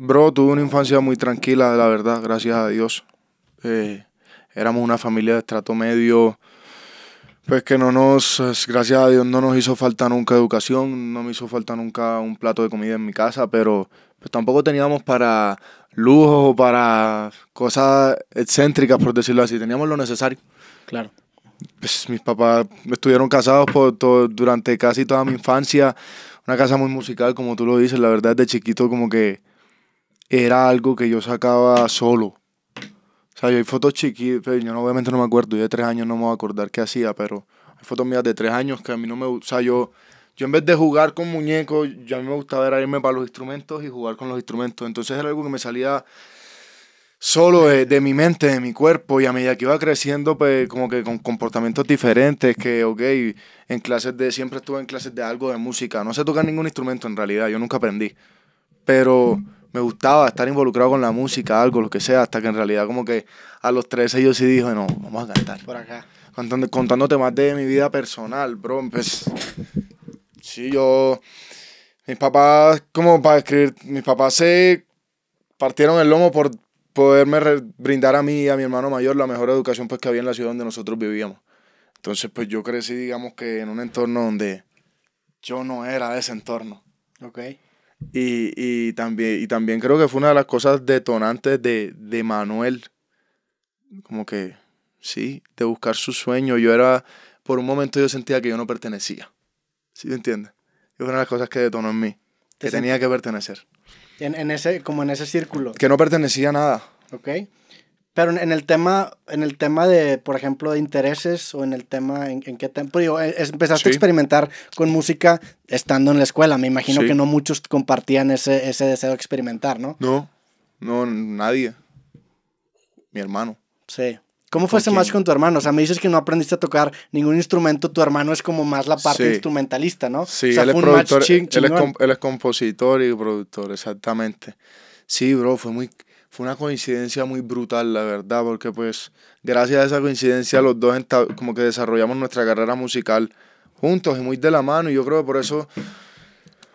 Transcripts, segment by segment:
Bro, tuve una infancia muy tranquila, la verdad, gracias a Dios. Eh, éramos una familia de estrato medio, pues que no nos, gracias a Dios, no nos hizo falta nunca educación, no me hizo falta nunca un plato de comida en mi casa, pero pues, tampoco teníamos para lujos o para cosas excéntricas, por decirlo así, teníamos lo necesario. Claro. Pues mis papás estuvieron casados por todo, durante casi toda mi infancia, una casa muy musical, como tú lo dices, la verdad, de chiquito como que era algo que yo sacaba solo. O sea, yo hay fotos chiquitas, pues, yo obviamente no me acuerdo, yo de tres años no me voy a acordar qué hacía, pero hay fotos mías de tres años que a mí no me... O sea, yo, yo en vez de jugar con muñecos, yo a mí me gustaba irme para los instrumentos y jugar con los instrumentos. Entonces era algo que me salía solo de, mi mente, de mi cuerpo, y a medida que iba creciendo, pues como que con comportamientos diferentes, que, ok, en clases de, siempre estuve en clases de algo de música, no sé tocar ningún instrumento en realidad, yo nunca aprendí, pero me gustaba estar involucrado con la música, algo, lo que sea, hasta que en realidad como que a los 13 yo sí dije, no, vamos a cantar. Por acá. Contando, contándote más de mi vida personal, bro. Pues, sí, yo... Mis papás, como para escribir, mis papás se partieron el lomo por poderme brindar a mí y a mi hermano mayor la mejor educación pues, que había en la ciudad donde nosotros vivíamos. Entonces, pues yo crecí, digamos que en un entorno donde yo no era de ese entorno. Ok. Y, también, y también creo que fue una de las cosas detonantes de, Manuel. Como que, sí, de buscar su sueño. Yo era, por un momento yo sentía que yo no pertenecía. ¿Sí me entiendes? Fue una de las cosas que detonó en mí. Que tenía que pertenecer. En, en, ese, como en ese círculo. Que no pertenecía a nada. Ok. Pero en el tema, en el tema de, por ejemplo, de intereses o en el tema, en, qué tiempo pues e-, empezaste a experimentar con música estando en la escuela. Me imagino que no muchos compartían ese, ese deseo de experimentar, ¿no? No, no, nadie. Mi hermano. Sí. ¿Cómo fue ese match con tu hermano? O sea, me dices que no aprendiste a tocar ningún instrumento. Tu hermano es como más la parte instrumentalista, ¿no? Sí, él, un él es compositor y productor, exactamente. Sí, bro, fue muy fue una coincidencia muy brutal, la verdad, porque pues gracias a esa coincidencia los dos como que desarrollamos nuestra carrera musical juntos y muy de la mano y yo creo que por eso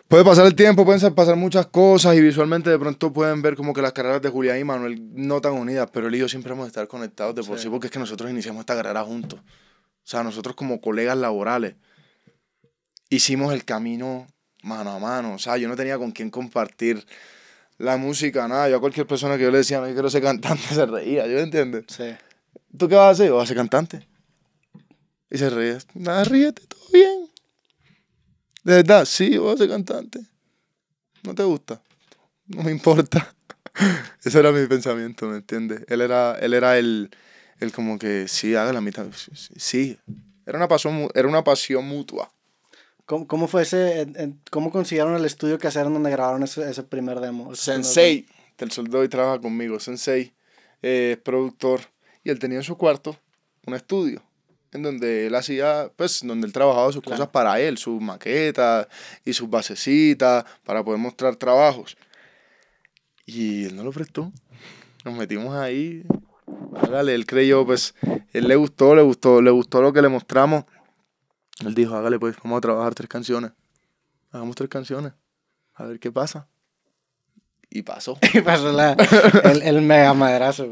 puede pasar el tiempo, pueden pasar muchas cosas y visualmente de pronto pueden ver como que las carreras de Julián y Manuel no tan unidas, pero él y yo siempre hemos estar conectados de por sí porque es que nosotros iniciamos esta carrera juntos. O sea, nosotros como colegas laborales hicimos el camino mano a mano. O sea, yo no tenía con quién compartir la música, nada. Yo a cualquier persona que yo le decía, no, yo quiero ser cantante, se reía, ¿yo me entiendes? Sí. ¿Tú qué vas a hacer? Yo a ser cantante. Y se reía, nada, ríete, todo bien. De verdad, sí, voy a ser cantante. No te gusta, no me importa. Ese era mi pensamiento, ¿me entiendes? Él era, él era el, el como que, sí, haga la mitad, sí. Era, una pasión, era una pasión mutua. ¿Cómo, ¿Cómo, fue ese, cómo consiguieron el estudio que hicieron donde grabaron ese, ese primer demo? Sensei, del soldado y trabaja conmigo, Sensei, es eh, productor, y él tenía en su cuarto un estudio en donde él hacía, pues, donde él trabajaba sus cosas para él, sus maquetas y sus basecitas, para poder mostrar trabajos. Y él no lo prestó. Nos metimos ahí. Hágale, él creyó, pues, él le gustó, le gustó, le gustó lo que le mostramos él dijo, hágale pues, vamos a trabajar tres canciones. Hagamos tres canciones. A ver qué pasa. Y pasó. y pasó la, el, mega maderazo.